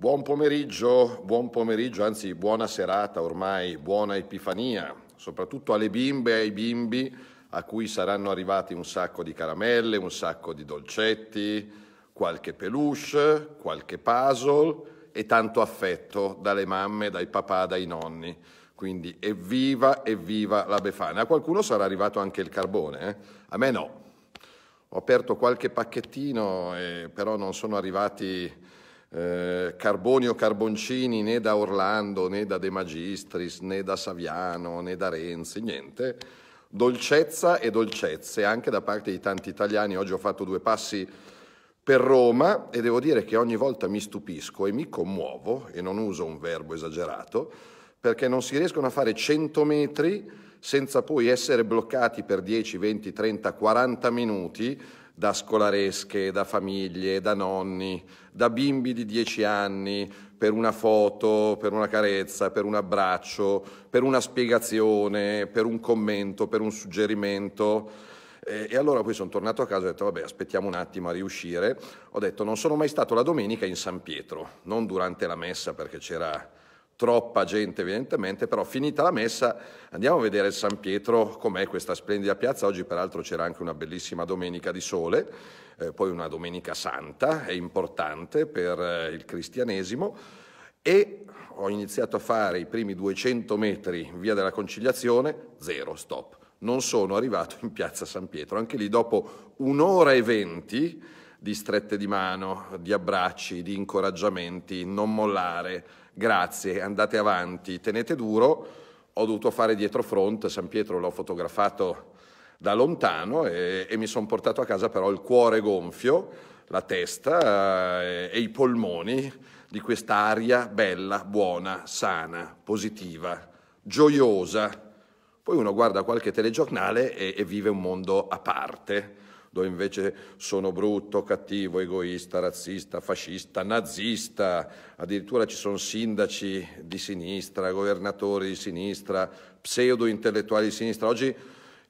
Buon pomeriggio, buon pomeriggio, anzi buona serata ormai, buona Epifania, soprattutto alle bimbe e ai bimbi a cui saranno arrivati un sacco di caramelle, un sacco di dolcetti, qualche peluche, qualche puzzle e tanto affetto dalle mamme, dai papà, dai nonni. Quindi evviva, evviva la Befana. A qualcuno sarà arrivato anche il carbone, eh? a me no. Ho aperto qualche pacchettino, eh, però non sono arrivati eh, o Carboncini né da Orlando né da De Magistris né da Saviano né da Renzi, niente. Dolcezza e dolcezze anche da parte di tanti italiani. Oggi ho fatto due passi per Roma e devo dire che ogni volta mi stupisco e mi commuovo e non uso un verbo esagerato perché non si riescono a fare 100 metri senza poi essere bloccati per 10, 20, 30, 40 minuti da scolaresche, da famiglie, da nonni, da bimbi di dieci anni, per una foto, per una carezza, per un abbraccio, per una spiegazione, per un commento, per un suggerimento. E, e allora poi sono tornato a casa e ho detto, vabbè, aspettiamo un attimo a riuscire. Ho detto, non sono mai stato la domenica in San Pietro, non durante la messa perché c'era troppa gente evidentemente, però finita la messa andiamo a vedere San Pietro com'è questa splendida piazza, oggi peraltro c'era anche una bellissima domenica di sole, eh, poi una domenica santa, è importante per eh, il cristianesimo e ho iniziato a fare i primi 200 metri in via della conciliazione, zero, stop, non sono arrivato in piazza San Pietro, anche lì dopo un'ora e venti di strette di mano, di abbracci, di incoraggiamenti, non mollare, grazie, andate avanti, tenete duro. Ho dovuto fare dietro front, San Pietro l'ho fotografato da lontano e, e mi sono portato a casa però il cuore gonfio, la testa e, eh, e i polmoni di quest'aria bella, buona, sana, positiva, gioiosa. Poi uno guarda qualche telegiornale e, e vive un mondo a parte dove invece sono brutto, cattivo, egoista, razzista, fascista, nazista, addirittura ci sono sindaci di sinistra, governatori di sinistra, pseudo intellettuali di sinistra. Oggi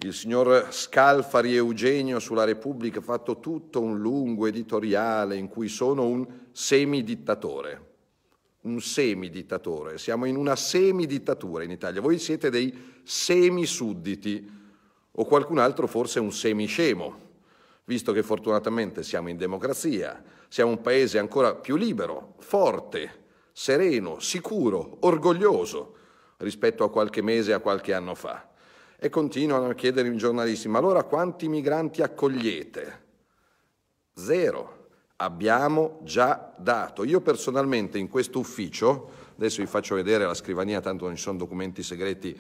il signor Scalfari Eugenio sulla Repubblica ha fatto tutto un lungo editoriale in cui sono un semidittatore. Un semidittatore. Siamo in una semidittatura in Italia. Voi siete dei semisudditi o qualcun altro forse un semiscemo visto che fortunatamente siamo in democrazia, siamo un paese ancora più libero, forte, sereno, sicuro, orgoglioso rispetto a qualche mese, a qualche anno fa. E continuano a chiedere i giornalisti, ma allora quanti migranti accogliete? Zero. Abbiamo già dato. Io personalmente in questo ufficio, adesso vi faccio vedere la scrivania, tanto non ci sono documenti segreti,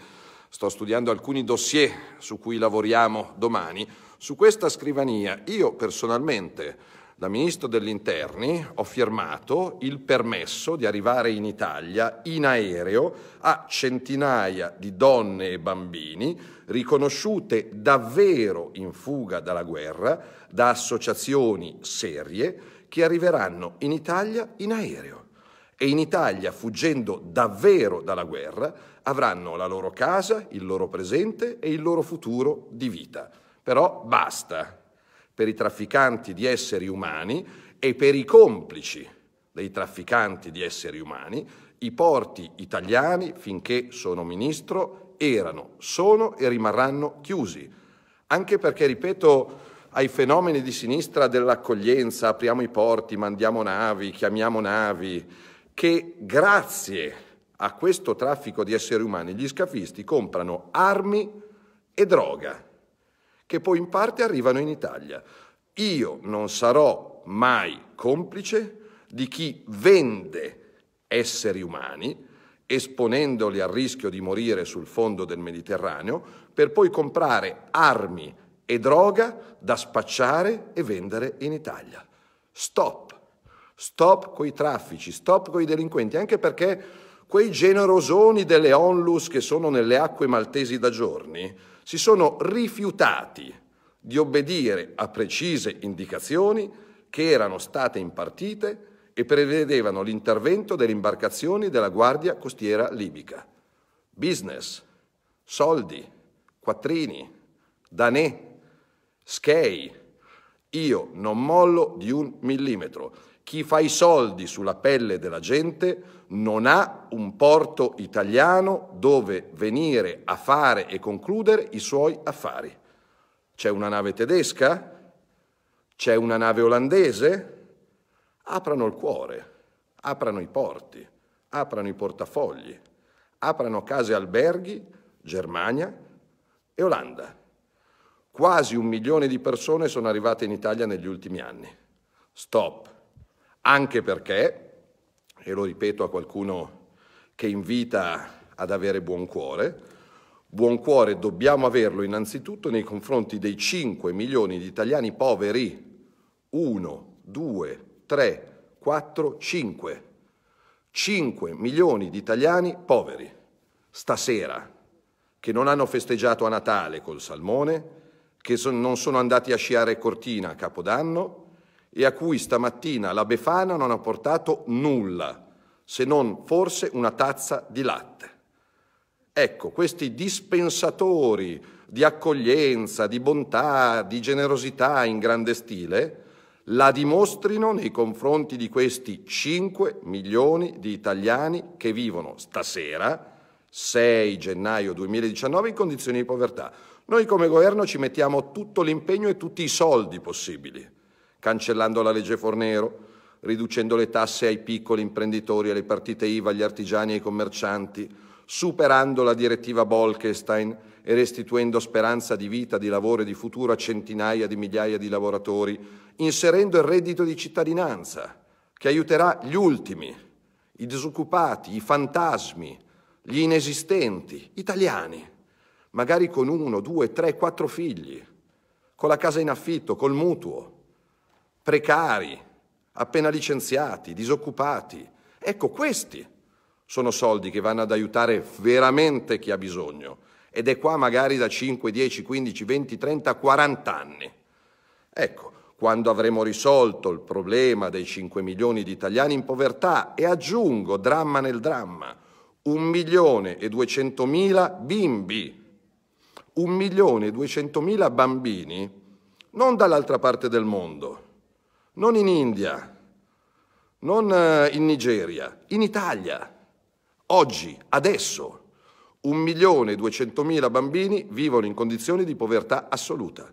sto studiando alcuni dossier su cui lavoriamo domani, su questa scrivania io personalmente, da ministro degli interni, ho firmato il permesso di arrivare in Italia in aereo a centinaia di donne e bambini riconosciute davvero in fuga dalla guerra da associazioni serie che arriveranno in Italia in aereo e in Italia, fuggendo davvero dalla guerra, avranno la loro casa, il loro presente e il loro futuro di vita. Però basta per i trafficanti di esseri umani e per i complici dei trafficanti di esseri umani, i porti italiani, finché sono ministro, erano, sono e rimarranno chiusi. Anche perché, ripeto, ai fenomeni di sinistra dell'accoglienza, apriamo i porti, mandiamo navi, chiamiamo navi, che grazie a questo traffico di esseri umani gli scafisti comprano armi e droga che poi in parte arrivano in Italia. Io non sarò mai complice di chi vende esseri umani esponendoli al rischio di morire sul fondo del Mediterraneo per poi comprare armi e droga da spacciare e vendere in Italia. Stop. Stop coi traffici, stop con i delinquenti, anche perché quei generosoni delle onlus che sono nelle acque maltesi da giorni si sono rifiutati di obbedire a precise indicazioni che erano state impartite e prevedevano l'intervento delle imbarcazioni della Guardia Costiera libica. Business, soldi, quattrini, danè, schei. Io non mollo di un millimetro. Chi fa i soldi sulla pelle della gente non ha un porto italiano dove venire a fare e concludere i suoi affari. C'è una nave tedesca? C'è una nave olandese? Aprano il cuore, aprano i porti, aprano i portafogli, aprano case e alberghi, Germania e Olanda. Quasi un milione di persone sono arrivate in Italia negli ultimi anni. Stop. Anche perché e lo ripeto a qualcuno che invita ad avere buon cuore, buon cuore dobbiamo averlo innanzitutto nei confronti dei 5 milioni di italiani poveri, 1, 2, 3, 4, 5, 5 milioni di italiani poveri, stasera, che non hanno festeggiato a Natale col salmone, che non sono andati a sciare Cortina a Capodanno, e a cui stamattina la Befana non ha portato nulla, se non forse una tazza di latte. Ecco, questi dispensatori di accoglienza, di bontà, di generosità in grande stile, la dimostrino nei confronti di questi 5 milioni di italiani che vivono stasera, 6 gennaio 2019, in condizioni di povertà. Noi come governo ci mettiamo tutto l'impegno e tutti i soldi possibili cancellando la legge Fornero, riducendo le tasse ai piccoli imprenditori, alle partite IVA, agli artigiani e ai commercianti, superando la direttiva Bolkestein e restituendo speranza di vita, di lavoro e di futuro a centinaia di migliaia di lavoratori, inserendo il reddito di cittadinanza, che aiuterà gli ultimi, i disoccupati, i fantasmi, gli inesistenti, italiani, magari con uno, due, tre, quattro figli, con la casa in affitto, col mutuo precari, appena licenziati, disoccupati. Ecco, questi sono soldi che vanno ad aiutare veramente chi ha bisogno ed è qua magari da 5, 10, 15, 20, 30, 40 anni. Ecco, quando avremo risolto il problema dei 5 milioni di italiani in povertà e aggiungo, dramma nel dramma, 1 milione e 200 mila bimbi, 1 milione e 200 mila bambini, non dall'altra parte del mondo, non in India, non eh, in Nigeria, in Italia. Oggi, adesso, 1.200.000 bambini vivono in condizioni di povertà assoluta.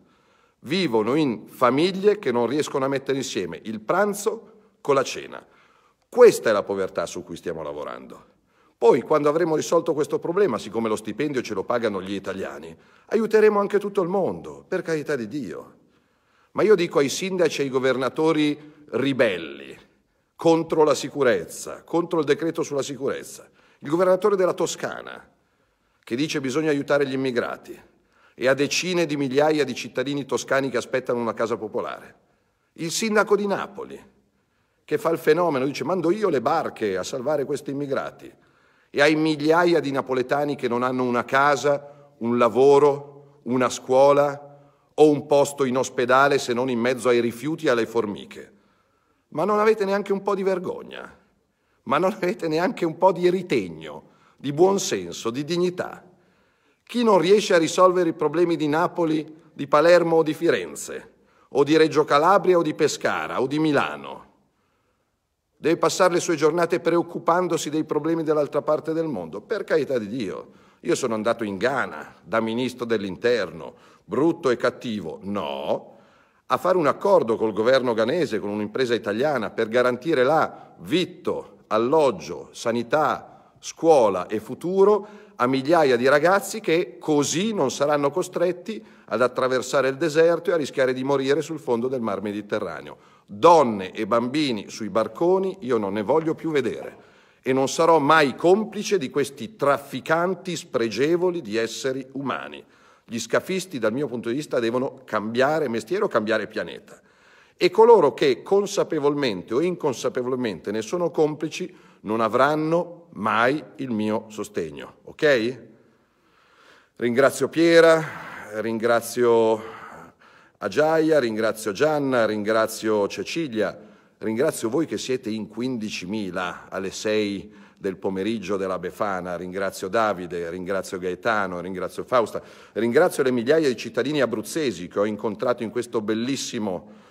Vivono in famiglie che non riescono a mettere insieme il pranzo con la cena. Questa è la povertà su cui stiamo lavorando. Poi, quando avremo risolto questo problema, siccome lo stipendio ce lo pagano gli italiani, aiuteremo anche tutto il mondo, per carità di Dio. Ma io dico ai sindaci e ai governatori ribelli contro la sicurezza, contro il decreto sulla sicurezza. Il governatore della Toscana, che dice bisogna aiutare gli immigrati, e a decine di migliaia di cittadini toscani che aspettano una casa popolare. Il sindaco di Napoli, che fa il fenomeno, dice mando io le barche a salvare questi immigrati. E ai migliaia di napoletani che non hanno una casa, un lavoro, una scuola, o un posto in ospedale se non in mezzo ai rifiuti e alle formiche. Ma non avete neanche un po' di vergogna, ma non avete neanche un po' di ritegno, di buonsenso, di dignità. Chi non riesce a risolvere i problemi di Napoli, di Palermo o di Firenze, o di Reggio Calabria o di Pescara o di Milano, deve passare le sue giornate preoccupandosi dei problemi dell'altra parte del mondo. Per carità di Dio, io sono andato in Ghana da ministro dell'interno, brutto e cattivo, no, a fare un accordo col governo ghanese, con un'impresa italiana, per garantire là vitto, alloggio, sanità, scuola e futuro a migliaia di ragazzi che così non saranno costretti ad attraversare il deserto e a rischiare di morire sul fondo del Mar Mediterraneo. Donne e bambini sui barconi io non ne voglio più vedere e non sarò mai complice di questi trafficanti spregevoli di esseri umani. Gli scafisti, dal mio punto di vista, devono cambiare mestiere o cambiare pianeta. E coloro che consapevolmente o inconsapevolmente ne sono complici non avranno mai il mio sostegno. Ok? Ringrazio Piera, ringrazio Agiaia, ringrazio Gianna, ringrazio Cecilia, ringrazio voi che siete in 15.000 alle 6 del pomeriggio della Befana, ringrazio Davide, ringrazio Gaetano, ringrazio Fausta, ringrazio le migliaia di cittadini abruzzesi che ho incontrato in questo bellissimo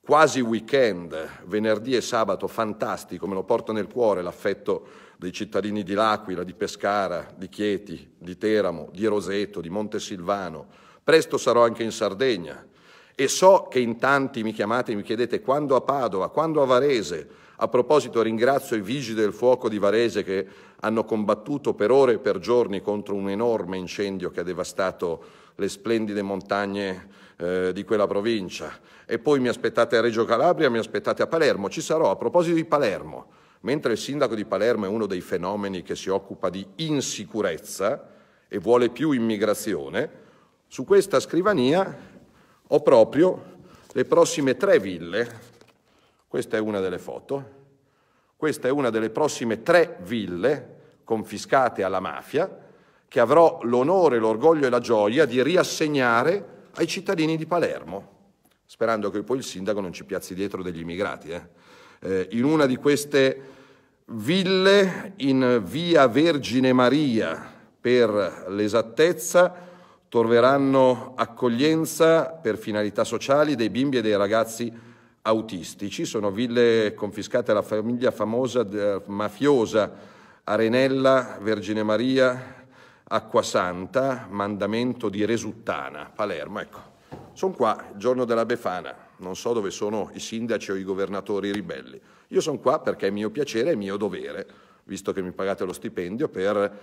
quasi weekend, venerdì e sabato fantastico, me lo porto nel cuore l'affetto dei cittadini di L'Aquila, di Pescara, di Chieti, di Teramo, di Roseto, di Montesilvano. Presto sarò anche in Sardegna e so che in tanti mi chiamate e mi chiedete quando a Padova, quando a Varese. A proposito ringrazio i vigili del fuoco di Varese che hanno combattuto per ore e per giorni contro un enorme incendio che ha devastato le splendide montagne eh, di quella provincia. E poi mi aspettate a Reggio Calabria, mi aspettate a Palermo. Ci sarò. A proposito di Palermo, mentre il sindaco di Palermo è uno dei fenomeni che si occupa di insicurezza e vuole più immigrazione, su questa scrivania ho proprio le prossime tre ville, questa è una delle foto, questa è una delle prossime tre ville confiscate alla mafia che avrò l'onore, l'orgoglio e la gioia di riassegnare ai cittadini di Palermo, sperando che poi il sindaco non ci piazzi dietro degli immigrati. Eh. Eh, in una di queste ville in via Vergine Maria, per l'esattezza, troveranno accoglienza per finalità sociali dei bimbi e dei ragazzi autistici. Sono ville confiscate alla famiglia famosa eh, mafiosa Arenella, Vergine Maria, Acquasanta, Mandamento di Resuttana, Palermo. Ecco, sono qua il giorno della Befana. Non so dove sono i sindaci o i governatori ribelli. Io sono qua perché è mio piacere e mio dovere, visto che mi pagate lo stipendio, per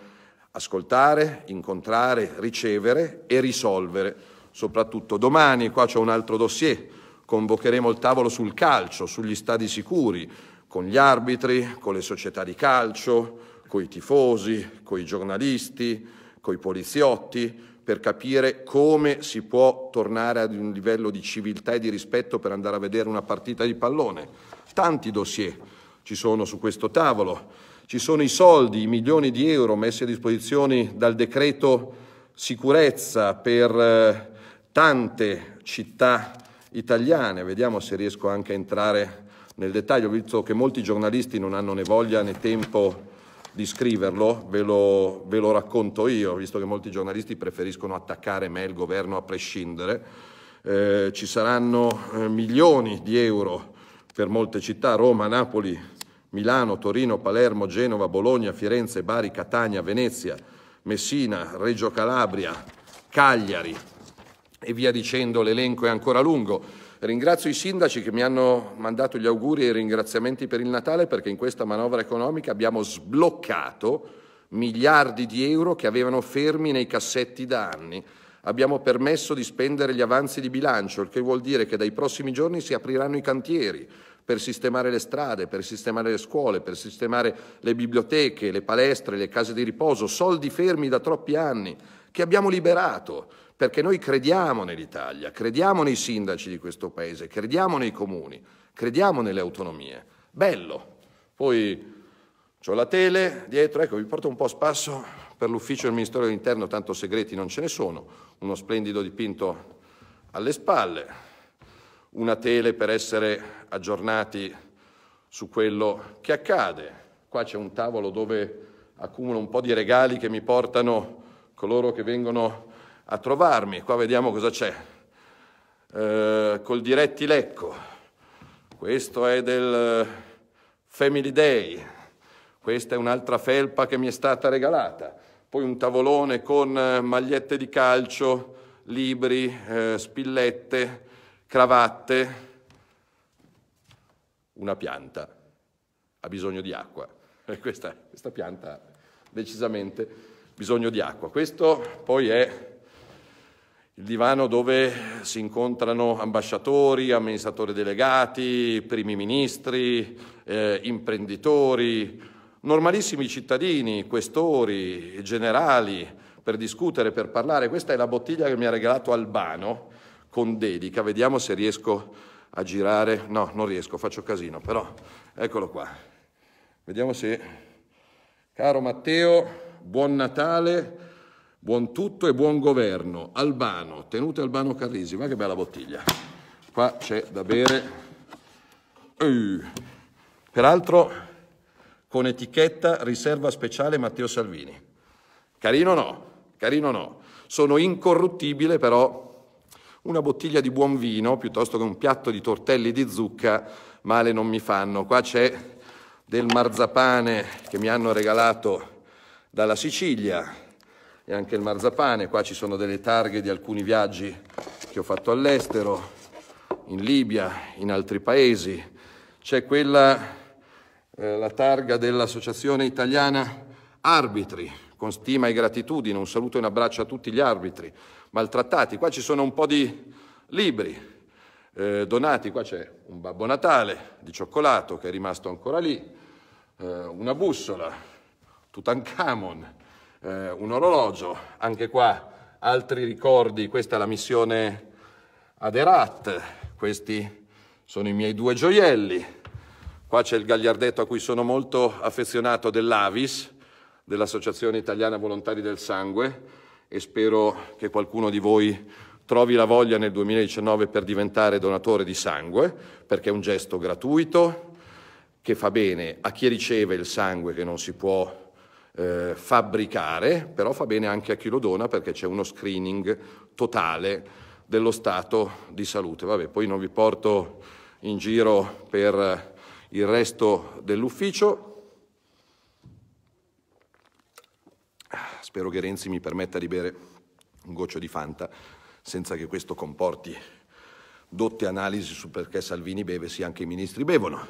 ascoltare, incontrare, ricevere e risolvere. Soprattutto domani, qua c'è un altro dossier, convocheremo il tavolo sul calcio, sugli stadi sicuri, con gli arbitri, con le società di calcio, con i tifosi, con i giornalisti, con i poliziotti, per capire come si può tornare ad un livello di civiltà e di rispetto per andare a vedere una partita di pallone. Tanti dossier ci sono su questo tavolo ci sono i soldi, i milioni di euro messi a disposizione dal decreto sicurezza per eh, tante città italiane. Vediamo se riesco anche a entrare nel dettaglio, visto che molti giornalisti non hanno né voglia né tempo di scriverlo, ve lo, ve lo racconto io, visto che molti giornalisti preferiscono attaccare me, il governo, a prescindere. Eh, ci saranno eh, milioni di euro per molte città, Roma, Napoli, Milano, Torino, Palermo, Genova, Bologna, Firenze, Bari, Catania, Venezia, Messina, Reggio Calabria, Cagliari e via dicendo, l'elenco è ancora lungo. Ringrazio i sindaci che mi hanno mandato gli auguri e i ringraziamenti per il Natale perché in questa manovra economica abbiamo sbloccato miliardi di euro che avevano fermi nei cassetti da anni. Abbiamo permesso di spendere gli avanzi di bilancio, il che vuol dire che dai prossimi giorni si apriranno i cantieri, per sistemare le strade, per sistemare le scuole, per sistemare le biblioteche, le palestre, le case di riposo, soldi fermi da troppi anni che abbiamo liberato perché noi crediamo nell'Italia, crediamo nei sindaci di questo paese, crediamo nei comuni, crediamo nelle autonomie. Bello. Poi ho la tele dietro, ecco, vi porto un po' a spasso per l'ufficio del Ministero dell'Interno, tanto segreti non ce ne sono, uno splendido dipinto alle spalle una tele per essere aggiornati su quello che accade. Qua c'è un tavolo dove accumulo un po' di regali che mi portano coloro che vengono a trovarmi. Qua vediamo cosa c'è. Eh, col diretti Lecco. Questo è del Family Day. Questa è un'altra felpa che mi è stata regalata. Poi un tavolone con eh, magliette di calcio, libri, eh, spillette, cravatte, una pianta ha bisogno di acqua. E questa, questa pianta ha decisamente bisogno di acqua. Questo poi è il divano dove si incontrano ambasciatori, amministratori delegati, primi ministri, eh, imprenditori, normalissimi cittadini, questori, generali, per discutere, per parlare. Questa è la bottiglia che mi ha regalato Albano con dedica. Vediamo se riesco a girare. No, non riesco, faccio casino, però eccolo qua. Vediamo se... Caro Matteo, buon Natale, buon tutto e buon governo. Albano, tenute Albano Carrisi, ma che bella bottiglia. Qua c'è da bere. Uh. Peraltro con etichetta riserva speciale Matteo Salvini. Carino no, carino no. Sono incorruttibile però una bottiglia di buon vino piuttosto che un piatto di tortelli di zucca male non mi fanno. Qua c'è del marzapane che mi hanno regalato dalla Sicilia e anche il marzapane, qua ci sono delle targhe di alcuni viaggi che ho fatto all'estero, in Libia, in altri paesi. C'è quella, eh, la targa dell'Associazione Italiana Arbitri, con stima e gratitudine, un saluto e un abbraccio a tutti gli arbitri maltrattati. Qua ci sono un po' di libri eh, donati, qua c'è un Babbo Natale di cioccolato che è rimasto ancora lì, eh, una bussola, Tutankhamon, eh, un orologio, anche qua altri ricordi, questa è la missione ad Herat, questi sono i miei due gioielli. Qua c'è il gagliardetto a cui sono molto affezionato dell'Avis, dell'Associazione Italiana Volontari del Sangue, e spero che qualcuno di voi trovi la voglia nel 2019 per diventare donatore di sangue, perché è un gesto gratuito che fa bene a chi riceve il sangue che non si può eh, fabbricare, però fa bene anche a chi lo dona perché c'è uno screening totale dello stato di salute. Vabbè, poi non vi porto in giro per il resto dell'ufficio, Spero che Renzi mi permetta di bere un goccio di Fanta senza che questo comporti dotte analisi su perché Salvini beve sì anche i ministri bevono.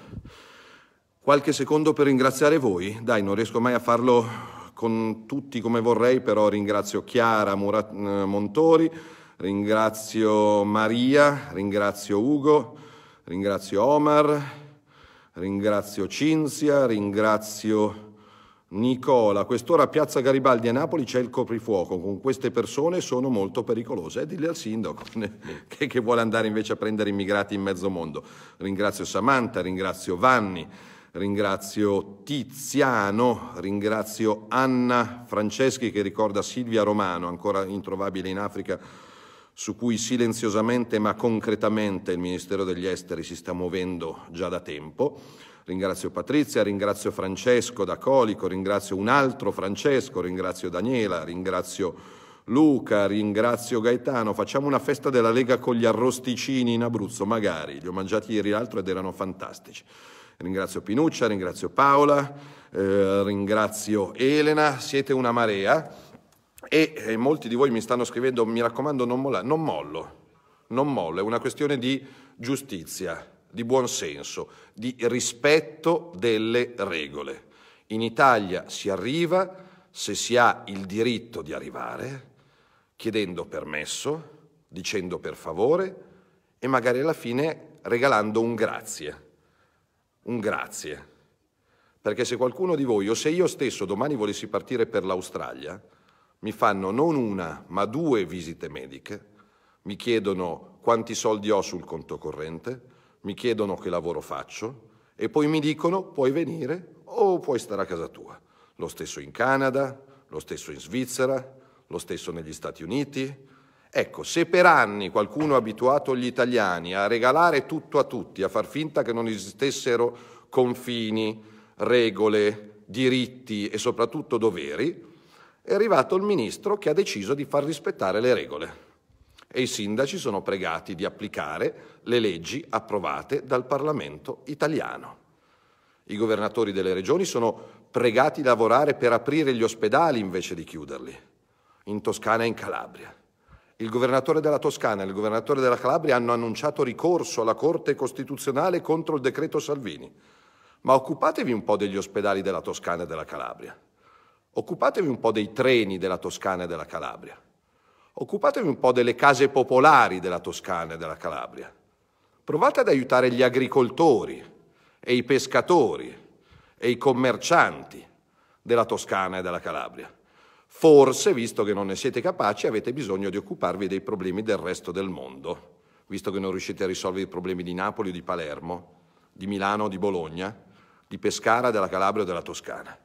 Qualche secondo per ringraziare voi? Dai, non riesco mai a farlo con tutti come vorrei, però ringrazio Chiara Murat- eh, Montori, ringrazio Maria, ringrazio Ugo, ringrazio Omar, ringrazio Cinzia, ringrazio... Nicola, quest'ora a Piazza Garibaldi a Napoli c'è il coprifuoco, con queste persone sono molto pericolose. E eh, dille al sindaco che, che, vuole andare invece a prendere immigrati in mezzo mondo. Ringrazio Samantha, ringrazio Vanni, ringrazio Tiziano, ringrazio Anna Franceschi che ricorda Silvia Romano, ancora introvabile in Africa, su cui silenziosamente ma concretamente il Ministero degli Esteri si sta muovendo già da tempo. Ringrazio Patrizia, ringrazio Francesco da Colico, ringrazio un altro Francesco, ringrazio Daniela, ringrazio Luca, ringrazio Gaetano. Facciamo una festa della Lega con gli arrosticini in Abruzzo, magari. Li ho mangiati ieri l'altro ed erano fantastici. Ringrazio Pinuccia, ringrazio Paola, eh, ringrazio Elena, siete una marea. E, e eh, molti di voi mi stanno scrivendo, mi raccomando, non, molla, non mollo, non mollo, è una questione di giustizia di buonsenso, di rispetto delle regole. In Italia si arriva se si ha il diritto di arrivare, chiedendo permesso, dicendo per favore e magari alla fine regalando un grazie. Un grazie. Perché se qualcuno di voi o se io stesso domani volessi partire per l'Australia, mi fanno non una ma due visite mediche, mi chiedono quanti soldi ho sul conto corrente, mi chiedono che lavoro faccio e poi mi dicono puoi venire o puoi stare a casa tua. Lo stesso in Canada, lo stesso in Svizzera, lo stesso negli Stati Uniti. Ecco, se per anni qualcuno ha abituato gli italiani a regalare tutto a tutti, a far finta che non esistessero confini, regole, diritti e soprattutto doveri, è arrivato il ministro che ha deciso di far rispettare le regole e i sindaci sono pregati di applicare le leggi approvate dal Parlamento italiano. I governatori delle regioni sono pregati di lavorare per aprire gli ospedali invece di chiuderli, in Toscana e in Calabria. Il governatore della Toscana e il governatore della Calabria hanno annunciato ricorso alla Corte Costituzionale contro il decreto Salvini. Ma occupatevi un po' degli ospedali della Toscana e della Calabria. Occupatevi un po' dei treni della Toscana e della Calabria. Occupatevi un po' delle case popolari della Toscana e della Calabria. Provate ad aiutare gli agricoltori e i pescatori e i commercianti della Toscana e della Calabria. Forse, visto che non ne siete capaci, avete bisogno di occuparvi dei problemi del resto del mondo, visto che non riuscite a risolvere i problemi di Napoli o di Palermo, di Milano o di Bologna, di Pescara, della Calabria o della Toscana.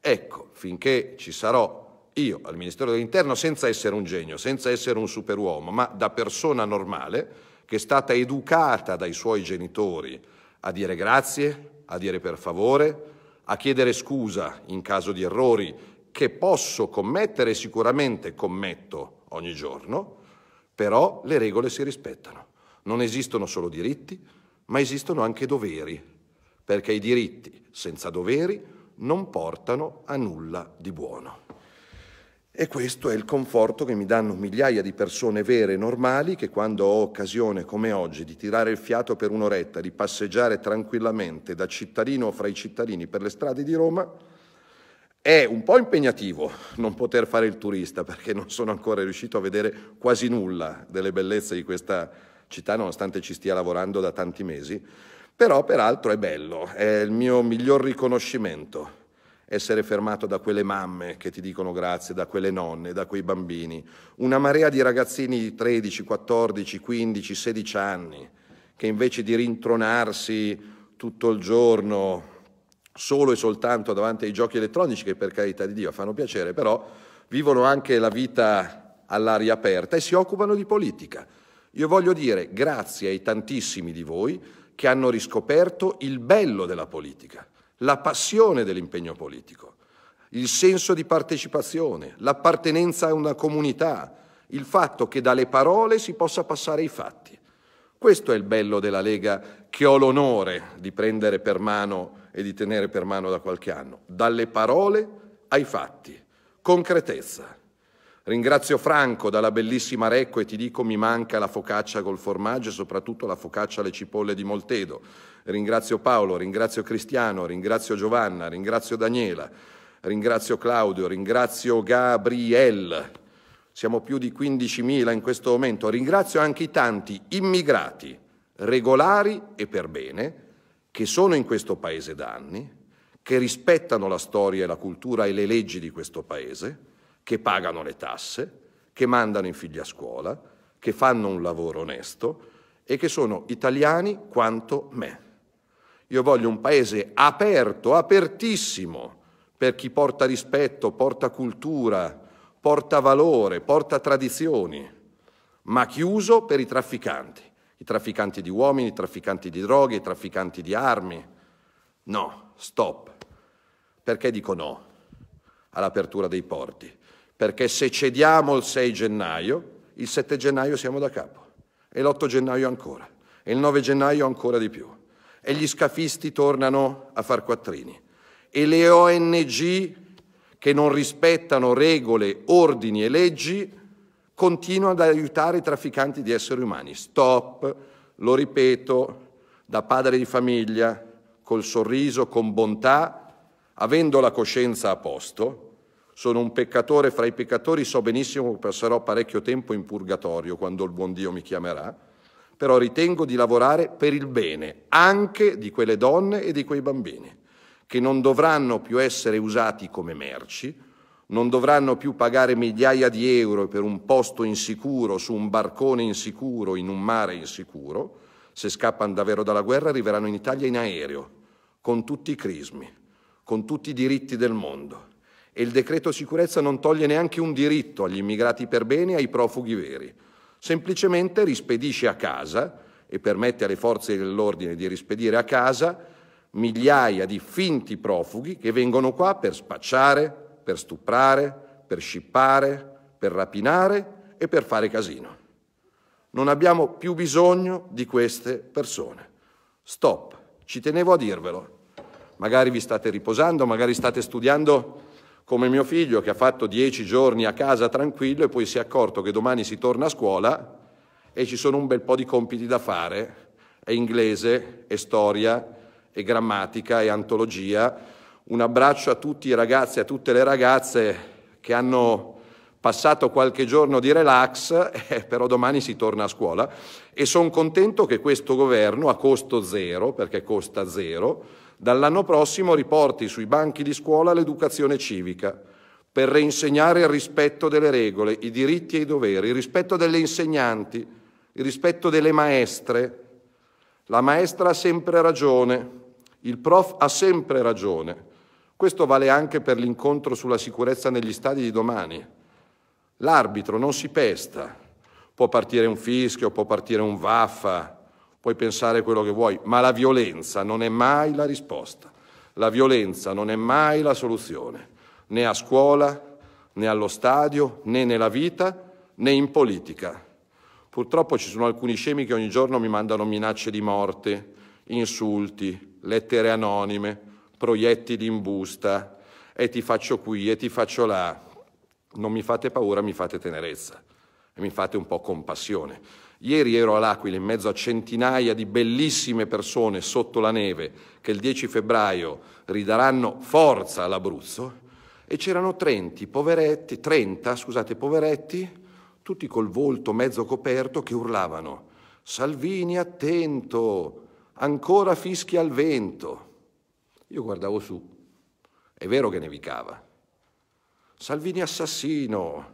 Ecco, finché ci sarò io al Ministero dell'Interno senza essere un genio, senza essere un superuomo, ma da persona normale che è stata educata dai suoi genitori a dire grazie, a dire per favore, a chiedere scusa in caso di errori che posso commettere e sicuramente commetto ogni giorno, però le regole si rispettano. Non esistono solo diritti, ma esistono anche doveri, perché i diritti senza doveri non portano a nulla di buono. E questo è il conforto che mi danno migliaia di persone vere e normali che quando ho occasione come oggi di tirare il fiato per un'oretta, di passeggiare tranquillamente da cittadino fra i cittadini per le strade di Roma, è un po' impegnativo non poter fare il turista perché non sono ancora riuscito a vedere quasi nulla delle bellezze di questa città, nonostante ci stia lavorando da tanti mesi, però peraltro è bello, è il mio miglior riconoscimento essere fermato da quelle mamme che ti dicono grazie, da quelle nonne, da quei bambini, una marea di ragazzini di 13, 14, 15, 16 anni che invece di rintronarsi tutto il giorno solo e soltanto davanti ai giochi elettronici che per carità di Dio fanno piacere, però vivono anche la vita all'aria aperta e si occupano di politica. Io voglio dire grazie ai tantissimi di voi che hanno riscoperto il bello della politica la passione dell'impegno politico, il senso di partecipazione, l'appartenenza a una comunità, il fatto che dalle parole si possa passare ai fatti. Questo è il bello della Lega che ho l'onore di prendere per mano e di tenere per mano da qualche anno, dalle parole ai fatti, concretezza, Ringrazio Franco dalla bellissima Recco e ti dico mi manca la focaccia col formaggio e soprattutto la focaccia alle cipolle di Moltedo. Ringrazio Paolo, ringrazio Cristiano, ringrazio Giovanna, ringrazio Daniela, ringrazio Claudio, ringrazio Gabriel. Siamo più di 15.000 in questo momento. Ringrazio anche i tanti immigrati, regolari e per bene, che sono in questo paese da anni, che rispettano la storia e la cultura e le leggi di questo paese che pagano le tasse, che mandano i figli a scuola, che fanno un lavoro onesto e che sono italiani quanto me. Io voglio un paese aperto, apertissimo, per chi porta rispetto, porta cultura, porta valore, porta tradizioni, ma chiuso per i trafficanti, i trafficanti di uomini, i trafficanti di droghe, i trafficanti di armi. No, stop. Perché dico no all'apertura dei porti? perché se cediamo il 6 gennaio, il 7 gennaio siamo da capo, e l'8 gennaio ancora, e il 9 gennaio ancora di più, e gli scafisti tornano a far quattrini, e le ONG che non rispettano regole, ordini e leggi continuano ad aiutare i trafficanti di esseri umani. Stop, lo ripeto, da padre di famiglia, col sorriso, con bontà, avendo la coscienza a posto, sono un peccatore fra i peccatori, so benissimo che passerò parecchio tempo in purgatorio quando il buon Dio mi chiamerà, però ritengo di lavorare per il bene anche di quelle donne e di quei bambini, che non dovranno più essere usati come merci, non dovranno più pagare migliaia di euro per un posto insicuro su un barcone insicuro in un mare insicuro, se scappano davvero dalla guerra arriveranno in Italia in aereo, con tutti i crismi, con tutti i diritti del mondo e il decreto sicurezza non toglie neanche un diritto agli immigrati per bene e ai profughi veri. Semplicemente rispedisce a casa e permette alle forze dell'ordine di rispedire a casa migliaia di finti profughi che vengono qua per spacciare, per stuprare, per scippare, per rapinare e per fare casino. Non abbiamo più bisogno di queste persone. Stop, ci tenevo a dirvelo. Magari vi state riposando, magari state studiando come mio figlio che ha fatto dieci giorni a casa tranquillo e poi si è accorto che domani si torna a scuola e ci sono un bel po' di compiti da fare, è inglese, è storia, è grammatica, e antologia. Un abbraccio a tutti i ragazzi e a tutte le ragazze che hanno passato qualche giorno di relax, eh, però domani si torna a scuola e sono contento che questo governo a costo zero, perché costa zero, dall'anno prossimo riporti sui banchi di scuola l'educazione civica per reinsegnare il rispetto delle regole, i diritti e i doveri, il rispetto delle insegnanti, il rispetto delle maestre. La maestra ha sempre ragione, il prof ha sempre ragione. Questo vale anche per l'incontro sulla sicurezza negli stadi di domani. L'arbitro non si pesta. Può partire un fischio, può partire un vaffa, Puoi pensare quello che vuoi, ma la violenza non è mai la risposta. La violenza non è mai la soluzione, né a scuola, né allo stadio, né nella vita, né in politica. Purtroppo ci sono alcuni scemi che ogni giorno mi mandano minacce di morte, insulti, lettere anonime, proiettili in busta, e ti faccio qui e ti faccio là. Non mi fate paura, mi fate tenerezza e mi fate un po' compassione. Ieri ero all'Aquila in mezzo a centinaia di bellissime persone sotto la neve che il 10 febbraio ridaranno forza all'Abruzzo e c'erano 30 poveretti, 30, scusate, poveretti, tutti col volto mezzo coperto che urlavano Salvini attento, ancora fischi al vento. Io guardavo su, è vero che nevicava. Salvini assassino,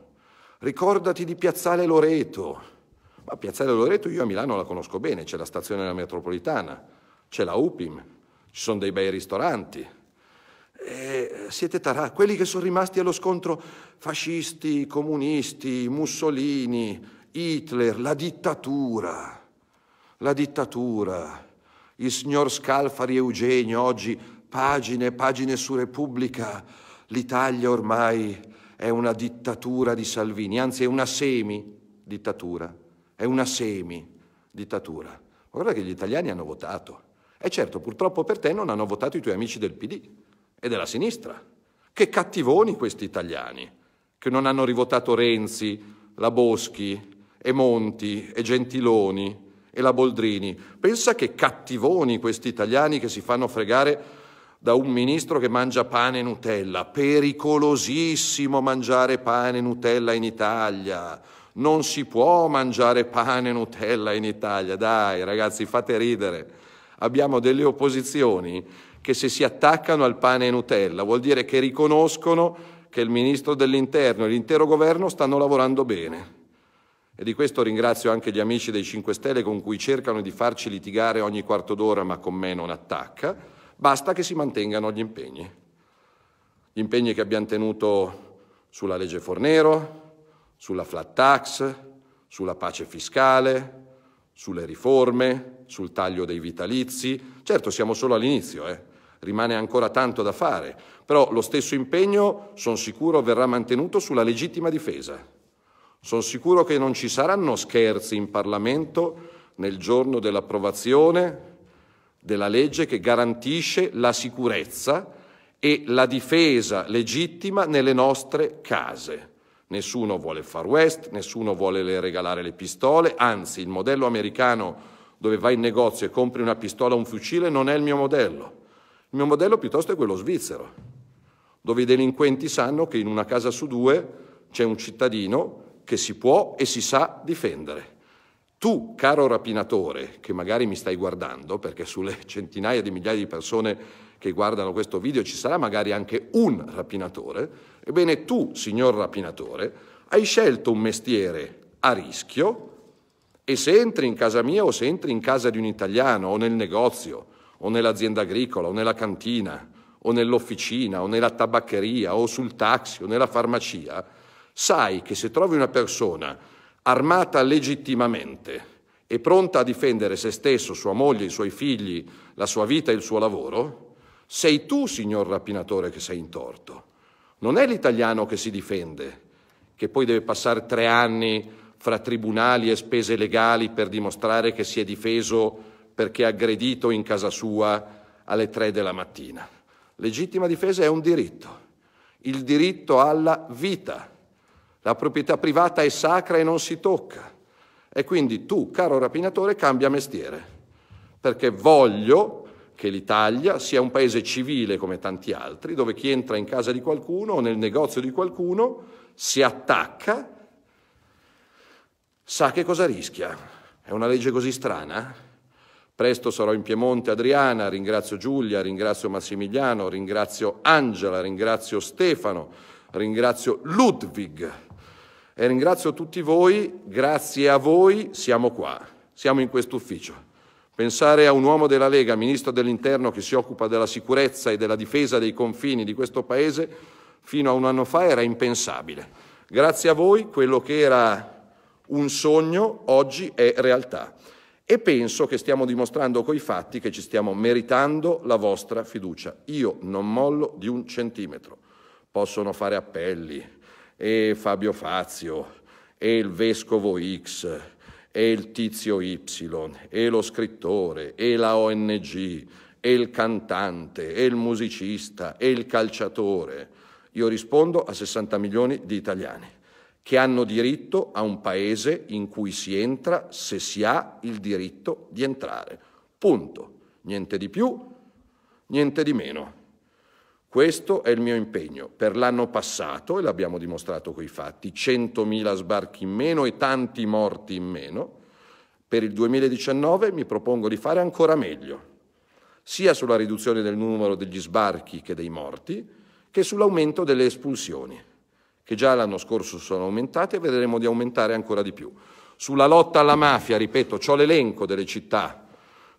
ricordati di piazzale Loreto. A Piazzale Loreto io a Milano la conosco bene, c'è la stazione della metropolitana, c'è la UPIM, ci sono dei bei ristoranti. E eh, siete tarà, quelli che sono rimasti allo scontro fascisti, comunisti, Mussolini, Hitler, la dittatura, la dittatura, il signor Scalfari Eugenio oggi, pagine e pagine su Repubblica, l'Italia ormai è una dittatura di Salvini, anzi è una semi-dittatura è una semi-dittatura. Ma guarda che gli italiani hanno votato. E certo, purtroppo per te non hanno votato i tuoi amici del PD e della sinistra. Che cattivoni questi italiani, che non hanno rivotato Renzi, la Boschi, e Monti, e Gentiloni, e la Boldrini. Pensa che cattivoni questi italiani che si fanno fregare da un ministro che mangia pane e Nutella. Pericolosissimo mangiare pane e Nutella in Italia. Non si può mangiare pane e Nutella in Italia, dai ragazzi, fate ridere. Abbiamo delle opposizioni che se si attaccano al pane e Nutella vuol dire che riconoscono che il ministro dell'Interno e l'intero governo stanno lavorando bene. E di questo ringrazio anche gli amici dei 5 Stelle con cui cercano di farci litigare ogni quarto d'ora, ma con me non attacca. Basta che si mantengano gli impegni. Gli impegni che abbiamo tenuto sulla legge Fornero, sulla flat tax, sulla pace fiscale, sulle riforme, sul taglio dei vitalizi. Certo, siamo solo all'inizio, eh? rimane ancora tanto da fare, però lo stesso impegno, sono sicuro, verrà mantenuto sulla legittima difesa. Sono sicuro che non ci saranno scherzi in Parlamento nel giorno dell'approvazione della legge che garantisce la sicurezza e la difesa legittima nelle nostre case. Nessuno vuole il Far West, nessuno vuole le regalare le pistole, anzi il modello americano dove vai in negozio e compri una pistola o un fucile non è il mio modello. Il mio modello piuttosto è quello svizzero, dove i delinquenti sanno che in una casa su due c'è un cittadino che si può e si sa difendere. Tu, caro rapinatore, che magari mi stai guardando, perché sulle centinaia di migliaia di persone che guardano questo video ci sarà magari anche un rapinatore, Ebbene, tu, signor rapinatore, hai scelto un mestiere a rischio e se entri in casa mia o se entri in casa di un italiano o nel negozio o nell'azienda agricola o nella cantina o nell'officina o nella tabaccheria o sul taxi o nella farmacia, sai che se trovi una persona armata legittimamente e pronta a difendere se stesso, sua moglie, i suoi figli, la sua vita e il suo lavoro, sei tu, signor rapinatore, che sei in torto. Non è l'italiano che si difende, che poi deve passare tre anni fra tribunali e spese legali per dimostrare che si è difeso perché aggredito in casa sua alle tre della mattina. Legittima difesa è un diritto, il diritto alla vita. La proprietà privata è sacra e non si tocca. E quindi tu, caro rapinatore, cambia mestiere, perché voglio che l'Italia sia un paese civile come tanti altri, dove chi entra in casa di qualcuno o nel negozio di qualcuno si attacca, sa che cosa rischia. È una legge così strana? Presto sarò in Piemonte Adriana, ringrazio Giulia, ringrazio Massimiliano, ringrazio Angela, ringrazio Stefano, ringrazio Ludwig e ringrazio tutti voi, grazie a voi siamo qua, siamo in questo ufficio. Pensare a un uomo della Lega, ministro dell'Interno, che si occupa della sicurezza e della difesa dei confini di questo Paese, fino a un anno fa era impensabile. Grazie a voi quello che era un sogno oggi è realtà. E penso che stiamo dimostrando coi fatti che ci stiamo meritando la vostra fiducia. Io non mollo di un centimetro. Possono fare appelli e Fabio Fazio e il vescovo X e il tizio Y, e lo scrittore, e la ONG, e il cantante, e il musicista, e il calciatore. Io rispondo a 60 milioni di italiani che hanno diritto a un paese in cui si entra se si ha il diritto di entrare. Punto. Niente di più, niente di meno. Questo è il mio impegno. Per l'anno passato, e l'abbiamo dimostrato coi fatti, 100.000 sbarchi in meno e tanti morti in meno. Per il 2019 mi propongo di fare ancora meglio, sia sulla riduzione del numero degli sbarchi che dei morti, che sull'aumento delle espulsioni, che già l'anno scorso sono aumentate e vedremo di aumentare ancora di più. Sulla lotta alla mafia, ripeto, ho l'elenco delle città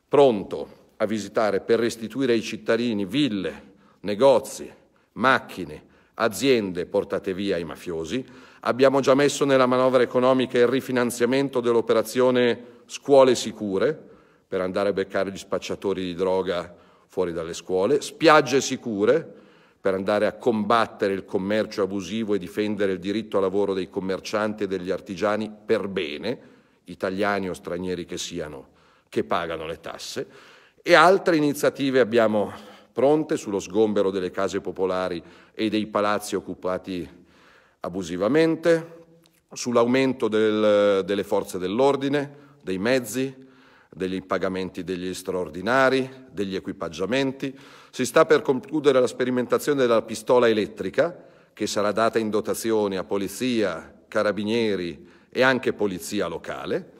pronto a visitare per restituire ai cittadini ville, negozi, macchine, aziende portate via ai mafiosi, abbiamo già messo nella manovra economica il rifinanziamento dell'operazione scuole sicure per andare a beccare gli spacciatori di droga fuori dalle scuole, spiagge sicure per andare a combattere il commercio abusivo e difendere il diritto al lavoro dei commercianti e degli artigiani per bene, italiani o stranieri che siano, che pagano le tasse, e altre iniziative abbiamo pronte sullo sgombero delle case popolari e dei palazzi occupati abusivamente, sull'aumento del, delle forze dell'ordine, dei mezzi, degli pagamenti degli straordinari, degli equipaggiamenti. Si sta per concludere la sperimentazione della pistola elettrica, che sarà data in dotazione a polizia, carabinieri e anche polizia locale.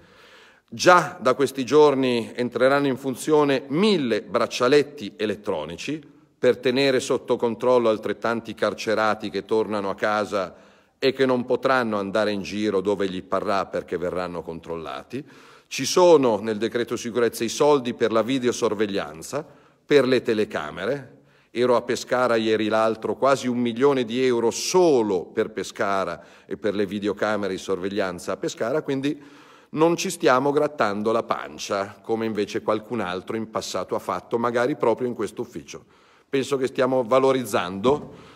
Già da questi giorni entreranno in funzione mille braccialetti elettronici per tenere sotto controllo altrettanti carcerati che tornano a casa e che non potranno andare in giro dove gli parrà perché verranno controllati. Ci sono nel decreto sicurezza i soldi per la videosorveglianza, per le telecamere. Ero a Pescara ieri l'altro, quasi un milione di euro solo per Pescara e per le videocamere di sorveglianza a Pescara, quindi non ci stiamo grattando la pancia, come invece qualcun altro in passato ha fatto, magari proprio in questo ufficio. Penso che stiamo valorizzando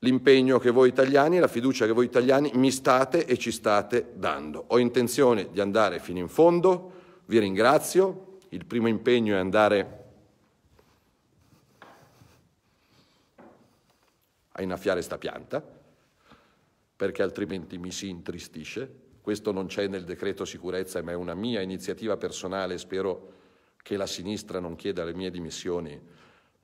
l'impegno che voi italiani, e la fiducia che voi italiani mi state e ci state dando. Ho intenzione di andare fino in fondo, vi ringrazio, il primo impegno è andare a innaffiare sta pianta, perché altrimenti mi si intristisce questo non c'è nel decreto sicurezza, ma è una mia iniziativa personale. Spero che la sinistra non chieda le mie dimissioni,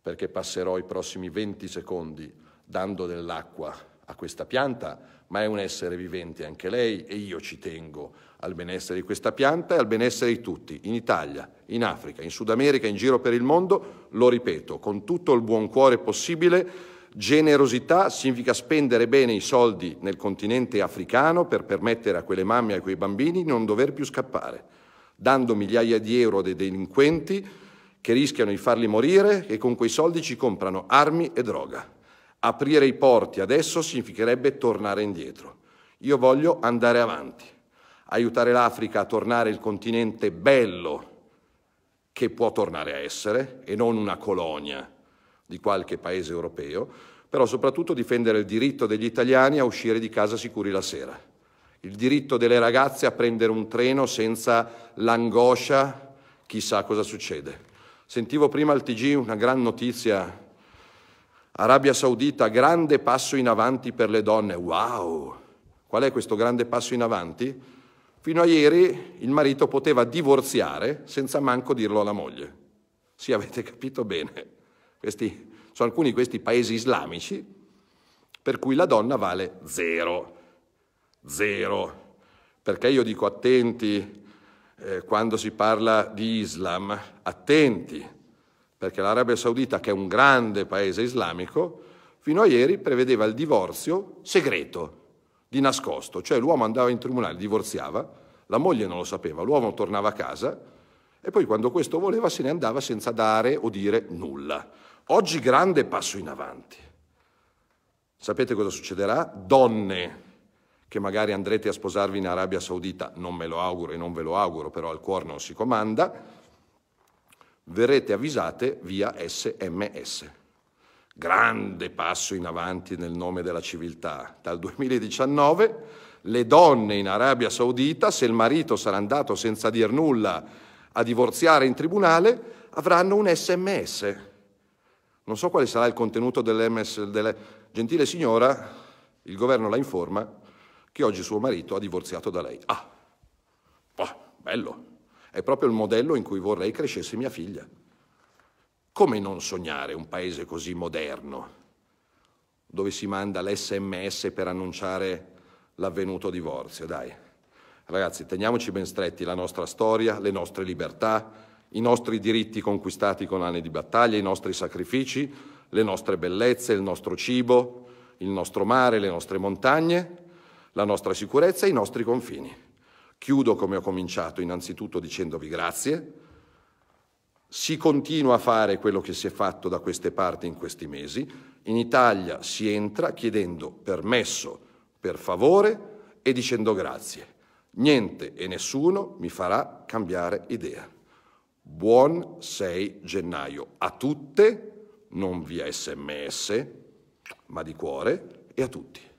perché passerò i prossimi 20 secondi dando dell'acqua a questa pianta, ma è un essere vivente anche lei e io ci tengo al benessere di questa pianta e al benessere di tutti, in Italia, in Africa, in Sud America, in giro per il mondo, lo ripeto, con tutto il buon cuore possibile Generosità significa spendere bene i soldi nel continente africano per permettere a quelle mamme e a quei bambini di non dover più scappare, dando migliaia di euro a dei delinquenti che rischiano di farli morire e con quei soldi ci comprano armi e droga. Aprire i porti adesso significherebbe tornare indietro. Io voglio andare avanti, aiutare l'Africa a tornare il continente bello che può tornare a essere e non una colonia di qualche paese europeo, però soprattutto difendere il diritto degli italiani a uscire di casa sicuri la sera, il diritto delle ragazze a prendere un treno senza l'angoscia, chissà cosa succede. Sentivo prima al TG una gran notizia, Arabia Saudita, grande passo in avanti per le donne, wow! Qual è questo grande passo in avanti? Fino a ieri il marito poteva divorziare senza manco dirlo alla moglie. Sì, avete capito bene questi, su alcuni di questi paesi islamici, per cui la donna vale zero. Zero. Perché io dico attenti eh, quando si parla di Islam, attenti, perché l'Arabia Saudita, che è un grande paese islamico, fino a ieri prevedeva il divorzio segreto, di nascosto, cioè l'uomo andava in tribunale, divorziava, la moglie non lo sapeva, l'uomo tornava a casa e poi quando questo voleva se ne andava senza dare o dire nulla. Oggi grande passo in avanti. Sapete cosa succederà? Donne che magari andrete a sposarvi in Arabia Saudita, non me lo auguro e non ve lo auguro, però al cuore non si comanda, verrete avvisate via SMS. Grande passo in avanti nel nome della civiltà. Dal 2019 le donne in Arabia Saudita, se il marito sarà andato senza dir nulla a divorziare in tribunale, avranno un SMS non so quale sarà il contenuto dell'MS. Delle... Gentile signora, il governo la informa che oggi suo marito ha divorziato da lei. Ah, oh, bello. È proprio il modello in cui vorrei crescesse mia figlia. Come non sognare un paese così moderno, dove si manda l'SMS per annunciare l'avvenuto divorzio, dai. Ragazzi, teniamoci ben stretti la nostra storia, le nostre libertà, i nostri diritti conquistati con anni di battaglia, i nostri sacrifici, le nostre bellezze, il nostro cibo, il nostro mare, le nostre montagne, la nostra sicurezza e i nostri confini. Chiudo come ho cominciato, innanzitutto dicendovi grazie. Si continua a fare quello che si è fatto da queste parti in questi mesi. In Italia si entra chiedendo permesso, per favore e dicendo grazie. Niente e nessuno mi farà cambiare idea. Buon 6 gennaio a tutte, non via sms, ma di cuore e a tutti.